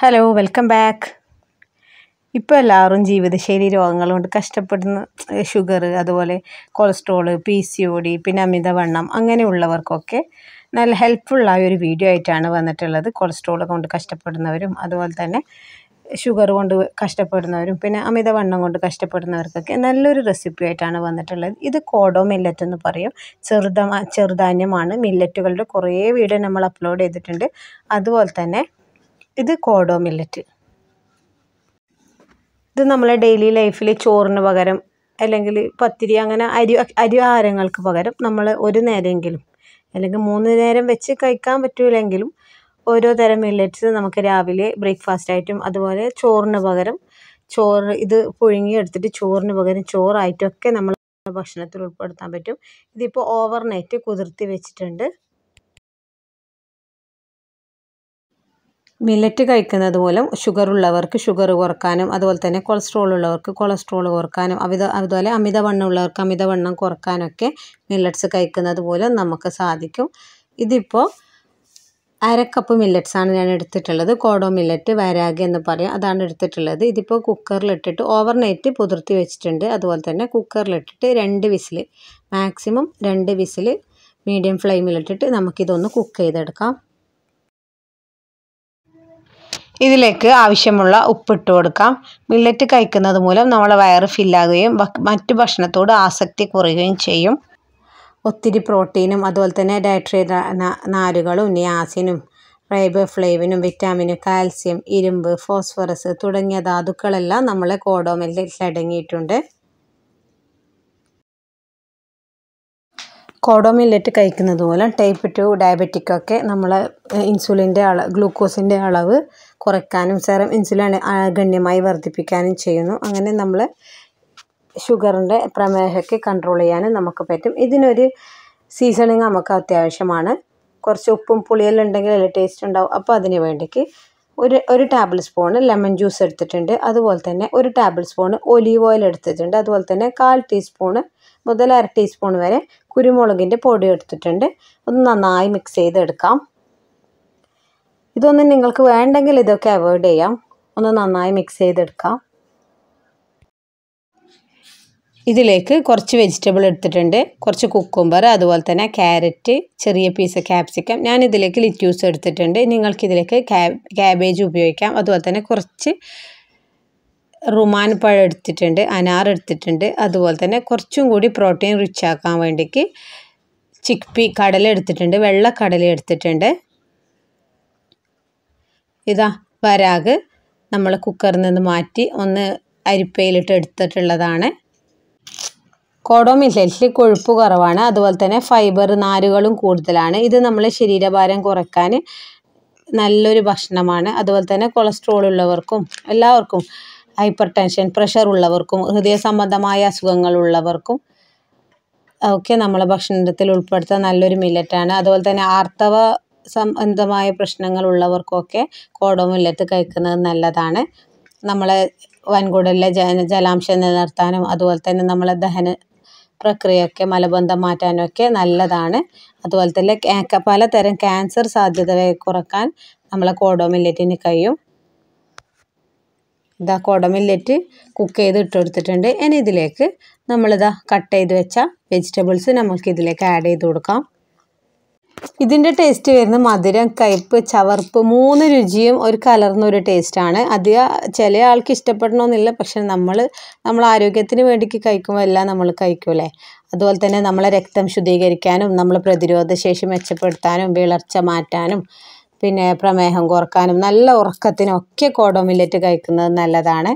hello welcome back ഇപ്പോൾ എല്ലാവരും ജീവിതശൈലി രോഗങ്ങൾ കൊണ്ട് കഷ്ടപ്പെടുന്ന ഷുഗർ അതുപോലെ cholesterol P C O D പിന്നെ അമിതവണ്ണം അങ്ങനെയുള്ളവർക്കൊക്കെ നല്ല ഹെൽപ്ഫുള്ളായ ഒരു വീഡിയോ ആയിട്ടാണ് വന്നിട്ടുള്ളത് കൊളസ്ട്രോൾ കൊണ്ട് കഷ്ടപ്പെടുന്നവരും അതുപോലെ തന്നെ ഷുഗർ കൊണ്ട് കഷ്ടപ്പെടുന്നവരും പിന്നെ അമിതവണ്ണം കൊണ്ട് കഷ്ടപ്പെടുന്നവർക്കൊക്കെ നല്ലൊരു റെസിപ്പി ആയിട്ടാണ് വന്നിട്ടുള്ളത് ഇത് കോഡോ മില്ലറ്റ് എന്ന് പറയും ചെറുതാ ചെറുധാന്യമാണ് മില്ലറ്റുകളുടെ കുറേ വീഡിയോ നമ്മൾ അപ്ലോഡ് ചെയ്തിട്ടുണ്ട് അതുപോലെ തന്നെ ഇത് കോഡോ മില്ലറ്റ് ഇത് നമ്മളെ ഡെയിലി ലൈഫിൽ ചോറിന് പകരം അല്ലെങ്കിൽ പത്തിരി അങ്ങനെ അരി അരി ആഹാരങ്ങൾക്ക് പകരം നമ്മൾ ഒരു നേരമെങ്കിലും അല്ലെങ്കിൽ മൂന്ന് നേരം വെച്ച് കഴിക്കാൻ പറ്റൂലെങ്കിലും ഓരോ തരം മില്ലറ്റ്സ് നമുക്ക് രാവിലെ ബ്രേക്ക്ഫാസ്റ്റ് ആയിട്ടും അതുപോലെ ചോറിന് പകരം ചോറ് ഇത് പുഴുങ്ങിയെടുത്തിട്ട് ചോറിന് പകരം ചോറായിട്ടൊക്കെ നമ്മൾ ഭക്ഷണത്തിൽ ഉൾപ്പെടുത്താൻ പറ്റും ഇതിപ്പോൾ ഓവർനൈറ്റ് കുതിർത്തി വെച്ചിട്ടുണ്ട് മില്ലറ്റ് കഴിക്കുന്നത് മൂലം ഷുഗർ ഉള്ളവർക്ക് ഷുഗർ കുറക്കാനും അതുപോലെ തന്നെ കൊളസ്ട്രോൾ ഉള്ളവർക്ക് കൊളസ്ട്രോൾ കുറക്കാനും അമിത അതുപോലെ അമിതവണ്ണം ഉള്ളവർക്ക് അമിതവണ്ണം കുറക്കാനൊക്കെ മില്ലറ്റ്സ് കഴിക്കുന്നത് മൂലം നമുക്ക് സാധിക്കും ഇതിപ്പോൾ അരക്കപ്പ് കപ്പ് മില്ലറ്റ്സാണ് ഞാൻ എടുത്തിട്ടുള്ളത് കോഡോ മില്ലറ്റ് വരാഗ് എന്ന് പറയും അതാണ് എടുത്തിട്ടുള്ളത് ഇതിപ്പോൾ കുക്കറിലിട്ടിട്ട് ഓവർ നൈറ്റ് പുതിർത്തി വെച്ചിട്ടുണ്ട് അതുപോലെ തന്നെ കുക്കറിലിട്ടിട്ട് രണ്ട് വിസിൽ മാക്സിമം രണ്ട് വിസിൽ മീഡിയം ഫ്ലെയിമിലിട്ടിട്ട് നമുക്കിതൊന്ന് കുക്ക് ചെയ്തെടുക്കാം ഇതിലേക്ക് ആവശ്യമുള്ള ഉപ്പിട്ട് കൊടുക്കാം മില്ലറ്റ് കഴിക്കുന്നത് മൂലം നമ്മളെ വയറ് ഫില്ലാകുകയും മറ്റു ഭക്ഷണത്തോട് ആസക്തി കുറയുകയും ചെയ്യും ഒത്തിരി പ്രോട്ടീനും അതുപോലെ തന്നെ ഡയറ്ററി നാരുകളും നിയാസിനും റൈബോഫ്ലേവിനും വിറ്റാമിന് കാൽസ്യം ഇരുമ്പ് ഫോസ്ഫറസ് തുടങ്ങിയ ധാതുക്കളെല്ലാം നമ്മളെ കോഡോമെല്ലിൽ അടങ്ങിയിട്ടുണ്ട് കോഡോ മില്ലറ്റ് കഴിക്കുന്നത് മൂലം ടൈപ്പ് ടു ഡയബറ്റിക്കൊക്കെ നമ്മൾ ഇൻസുലിൻ്റെ അള ഗ്ലൂക്കോസിൻ്റെ അളവ് കുറയ്ക്കാനും സെറം ഇൻസുലിൻ ഗണ്യമായി വർദ്ധിപ്പിക്കാനും ചെയ്യുന്നു അങ്ങനെ നമ്മൾ ഷുഗറിൻ്റെ പ്രമേഹമൊക്കെ കൺട്രോൾ ചെയ്യാനും നമുക്ക് പറ്റും ഇതിനൊരു സീസണിങ് നമുക്ക് അത്യാവശ്യമാണ് കുറച്ച് ഉപ്പും പുളിയെല്ലാം ഉണ്ടെങ്കിൽ അതിൽ ടേസ്റ്റ് ഉണ്ടാവും അപ്പോൾ അതിന് വേണ്ടിക്ക് ഒരു ഒരു ടേബിൾ സ്പൂണ് ലെമൺ ജ്യൂസ് എടുത്തിട്ടുണ്ട് അതുപോലെ തന്നെ ഒരു ടേബിൾ സ്പൂണ് ഒലീവ് ഓയിൽ എടുത്തിട്ടുണ്ട് അതുപോലെ തന്നെ കാൽ ടീസ്പൂണ് മുതൽ അര ടീസ്പൂൺ വരെ കുരുമുളകിൻ്റെ പൊടി എടുത്തിട്ടുണ്ട് ഒന്ന് നന്നായി മിക്സ് ചെയ്തെടുക്കാം ഇതൊന്നും നിങ്ങൾക്ക് വേണ്ടെങ്കിൽ ഇതൊക്കെ അവോയ്ഡ് ചെയ്യാം ഒന്ന് നന്നായി മിക്സ് ചെയ്തെടുക്കാം ഇതിലേക്ക് കുറച്ച് വെജിറ്റബിൾ എടുത്തിട്ടുണ്ട് കുറച്ച് കുക്കുംബർ അതുപോലെ തന്നെ ക്യാരറ്റ് ചെറിയ പീസ് ക്യാപ്സിക്കം ഞാൻ ഇതിലേക്ക് ലിറ്റ്യൂസ് എടുത്തിട്ടുണ്ട് നിങ്ങൾക്ക് ഇതിലേക്ക് ക്യാബേജ് ഉപയോഗിക്കാം അതുപോലെ തന്നെ കുറച്ച് റുമാൻ പഴം എടുത്തിട്ടുണ്ട് അനാർ എടുത്തിട്ടുണ്ട് അതുപോലെ തന്നെ കുറച്ചും കൂടി പ്രോട്ടീൻ റിച്ച് ആക്കാൻ വേണ്ടിക്ക് ചിക്പി കടല എടുത്തിട്ടുണ്ട് വെള്ള കടല എടുത്തിട്ടുണ്ട് ഇതാ വരാഗ് നമ്മൾ കുക്കറിൽ നിന്ന് മാറ്റി ഒന്ന് അരിപ്പയിലിട്ട് എടുത്തിട്ടുള്ളതാണ് കോഡോമില്ലറ്റിൽ കൊഴുപ്പ് കുറവാണ് അതുപോലെ തന്നെ ഫൈബർ നാരുകളും കൂടുതലാണ് ഇത് നമ്മളെ ശരീരഭാരം കുറയ്ക്കാൻ നല്ലൊരു ഭക്ഷണമാണ് അതുപോലെ തന്നെ കൊളസ്ട്രോൾ ഉള്ളവർക്കും എല്ലാവർക്കും ഹൈപ്പർ ടെൻഷൻ പ്രഷർ ഉള്ളവർക്കും ഹൃദയ സംബന്ധമായ അസുഖങ്ങൾ ഉള്ളവർക്കും ഒക്കെ നമ്മളെ ഭക്ഷണത്തിൽ ഉൾപ്പെടുത്താൻ നല്ലൊരു മില്ലറ്റാണ് അതുപോലെ തന്നെ ആർത്തവ സംബന്ധമായ പ്രശ്നങ്ങളുള്ളവർക്കൊക്കെ കോടമില്ലത്ത് കഴിക്കുന്നത് നല്ലതാണ് നമ്മളെ വൻകുടലിലെ ജന ജലാംശം നിലനിർത്താനും അതുപോലെ തന്നെ നമ്മളെ ദഹന പ്രക്രിയയൊക്കെ മലബന്ധം മാറ്റാനൊക്കെ നല്ലതാണ് അതുപോലെ തന്നെ പലതരം ക്യാൻസർ സാധ്യതയെ കുറക്കാൻ നമ്മളെ കോടോമില്ലറ്റിന് കഴിയും ഇതാ കോടമില്ലറ്റ് കുക്ക് ചെയ്ത് ഇട്ടുകൊടുത്തിട്ടുണ്ട് ഇനി ഇതിലേക്ക് നമ്മളിതാ കട്ട് ചെയ്ത് വെച്ച വെജിറ്റബിൾസ് നമുക്ക് ഇതിലേക്ക് ആഡ് ചെയ്ത് കൊടുക്കാം ഇതിൻ്റെ ടേസ്റ്റ് വരുന്ന മധുരം കയ്പ്പ് ചവർപ്പ് മൂന്ന് രുചിയും ഒരു കലർന്ന ഒരു ടേസ്റ്റാണ് അധികം ചില ആൾക്ക് ഇഷ്ടപ്പെടണമെന്നില്ല പക്ഷെ നമ്മൾ നമ്മൾ ആരോഗ്യത്തിന് വേണ്ടിക്ക് കഴിക്കുമ്പോൾ എല്ലാം നമ്മൾ കഴിക്കൂലേ അതുപോലെ തന്നെ നമ്മളെ രക്തം ശുദ്ധീകരിക്കാനും നമ്മളെ പ്രതിരോധ ശേഷി മെച്ചപ്പെടുത്താനും വിളർച്ച മാറ്റാനും പിന്നെ പ്രമേഹം കുറക്കാനും നല്ല ഉറക്കത്തിനൊക്കെ കോഡോ മില്ലറ്റ് കഴിക്കുന്നത് നല്ലതാണ്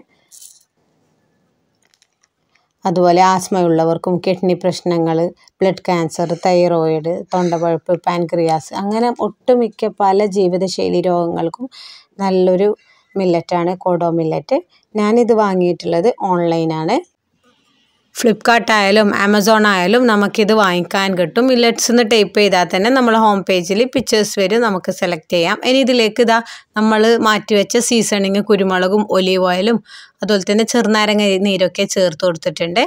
അതുപോലെ ആസ്മയുള്ളവർക്കും കിഡ്നി പ്രശ്നങ്ങൾ ബ്ലഡ് ക്യാൻസർ തൈറോയിഡ് തൊണ്ടപഴുപ്പ് പാൻക്രിയാസ് അങ്ങനെ ഒട്ടുമിക്ക പല ജീവിതശൈലി രോഗങ്ങൾക്കും നല്ലൊരു മില്ലറ്റാണ് കോഡോ മില്ലറ്റ് ഞാനിത് വാങ്ങിയിട്ടുള്ളത് ഓൺലൈനാണ് ഫ്ലിപ്കാർട്ട് ആയാലും ആമസോൺ ആയാലും നമുക്കിത് വാങ്ങിക്കാൻ കിട്ടും ലെറ്റ്സ് എന്ന് ടൈപ്പ് ചെയ്താൽ തന്നെ നമ്മൾ ഹോം പേജിൽ പിക്ചേഴ്സ് വരും നമുക്ക് സെലക്ട് ചെയ്യാം ഇനി ഇതിലേക്ക് ഇതാ നമ്മൾ മാറ്റിവെച്ച സീസണിങ് കുരുമുളകും ഒലീവ് ഓയിലും അതുപോലെ തന്നെ ചെറുനാരങ്ങ നീരൊക്കെ ചേർത്ത് കൊടുത്തിട്ടുണ്ട്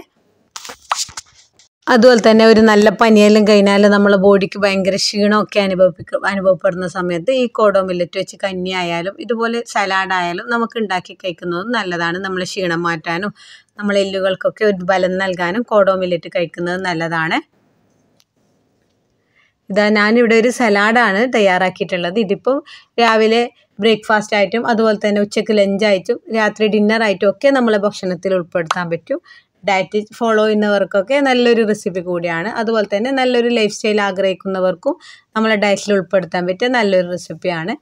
അതുപോലെ തന്നെ ഒരു നല്ല പനിയെല്ലാം കഴിഞ്ഞാൽ നമ്മളെ ബോഡിക്ക് ഭയങ്കര ക്ഷീണമൊക്കെ അനുഭവിക്കും അനുഭവപ്പെടുന്ന സമയത്ത് ഈ കോടോം മില്ലറ്റ് വെച്ച് കഞ്ഞി ആയാലും ഇതുപോലെ സലാഡായാലും ആയാലും നമുക്ക് ഉണ്ടാക്കി കഴിക്കുന്നത് നല്ലതാണ് നമ്മളെ ക്ഷീണം മാറ്റാനും നമ്മളെ എല്ലുകൾക്കൊക്കെ ഒരു ബലം നൽകാനും കോടോ മില്ലറ്റ് കഴിക്കുന്നത് നല്ലതാണ് ഇതാ ഞാനിവിടെ ഒരു സലാഡാണ് തയ്യാറാക്കിയിട്ടുള്ളത് ഇതിപ്പം രാവിലെ ബ്രേക്ക്ഫാസ്റ്റ് ആയിട്ടും അതുപോലെ തന്നെ ഉച്ചയ്ക്ക് ലഞ്ചായിട്ടും രാത്രി ഡിന്നറായിട്ടും ഒക്കെ നമ്മളെ ഭക്ഷണത്തിൽ ഉൾപ്പെടുത്താൻ പറ്റും ഡയറ്റ് ഫോളോ ചെയ്യുന്നവർക്കൊക്കെ നല്ലൊരു റെസിപ്പി കൂടിയാണ് അതുപോലെ തന്നെ നല്ലൊരു ലൈഫ് സ്റ്റൈൽ ആഗ്രഹിക്കുന്നവർക്കും നമ്മളെ ഡയറ്റിൽ ഉൾപ്പെടുത്താൻ പറ്റിയ നല്ലൊരു റെസിപ്പിയാണ്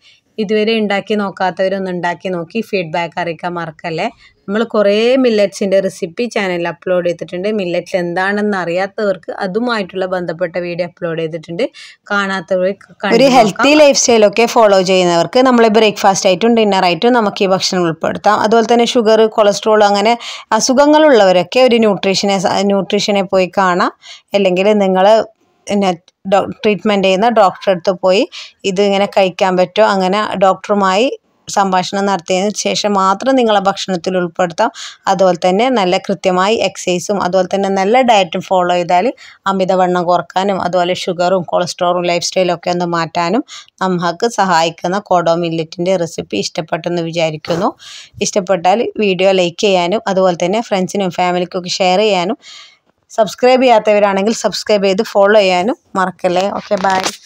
ഇതുവരെ ഉണ്ടാക്കി നോക്കാത്തവരൊന്നും ഉണ്ടാക്കി നോക്കി ഫീഡ്ബാക്ക് അറിയിക്കാൻ മറക്കല്ലേ നമ്മൾ കുറേ മില്ലറ്റ്സിൻ്റെ റെസിപ്പി ചാനലിൽ അപ്ലോഡ് ചെയ്തിട്ടുണ്ട് മില്ലറ്റ്സ് എന്താണെന്ന് അറിയാത്തവർക്ക് അതുമായിട്ടുള്ള ബന്ധപ്പെട്ട വീഡിയോ അപ്ലോഡ് ചെയ്തിട്ടുണ്ട് കാണാത്തവർക്ക് ഒരു ഹെൽത്തി ലൈഫ് സ്റ്റൈലൊക്കെ ഫോളോ ചെയ്യുന്നവർക്ക് നമ്മൾ ബ്രേക്ക്ഫാസ്റ്റ് ആയിട്ടും ഡിന്നർ ആയിട്ടും നമുക്ക് ഈ ഭക്ഷണം ഉൾപ്പെടുത്താം അതുപോലെ തന്നെ ഷുഗർ കൊളസ്ട്രോൾ അങ്ങനെ അസുഖങ്ങളുള്ളവരൊക്കെ ഒരു ന്യൂട്രീഷനെ ന്യൂട്രീഷനെ പോയി കാണാം അല്ലെങ്കിൽ നിങ്ങൾ പിന്നെ ട്രീറ്റ്മെൻറ്റ് ചെയ്യുന്ന ഡോക്ടറെ അടുത്ത് പോയി ഇത് കഴിക്കാൻ പറ്റുമോ അങ്ങനെ ഡോക്ടറുമായി സംഭാഷണം നടത്തിയതിന് ശേഷം മാത്രം നിങ്ങളെ ഭക്ഷണത്തിൽ ഉൾപ്പെടുത്താം അതുപോലെ തന്നെ നല്ല കൃത്യമായി എക്സസൈസും അതുപോലെ തന്നെ നല്ല ഡയറ്റും ഫോളോ ചെയ്താൽ അമിതവണ്ണം കുറക്കാനും അതുപോലെ ഷുഗറും കൊളസ്ട്രോളും ലൈഫ് സ്റ്റൈലും ഒക്കെ ഒന്ന് മാറ്റാനും നമുക്ക് സഹായിക്കുന്ന കോഡോ മില്ലറ്റിൻ്റെ റെസിപ്പി ഇഷ്ടപ്പെട്ടെന്ന് വിചാരിക്കുന്നു ഇഷ്ടപ്പെട്ടാൽ വീഡിയോ ലൈക്ക് ചെയ്യാനും അതുപോലെ തന്നെ ഫ്രണ്ട്സിനും ഫാമിലിക്കൊക്കെ ഷെയർ ചെയ്യാനും സബ്സ്ക്രൈബ് ചെയ്യാത്തവരാണെങ്കിൽ സബ്സ്ക്രൈബ് ചെയ്ത് ഫോളോ ചെയ്യാനും മറക്കല്ലേ ഓക്കെ ബൈ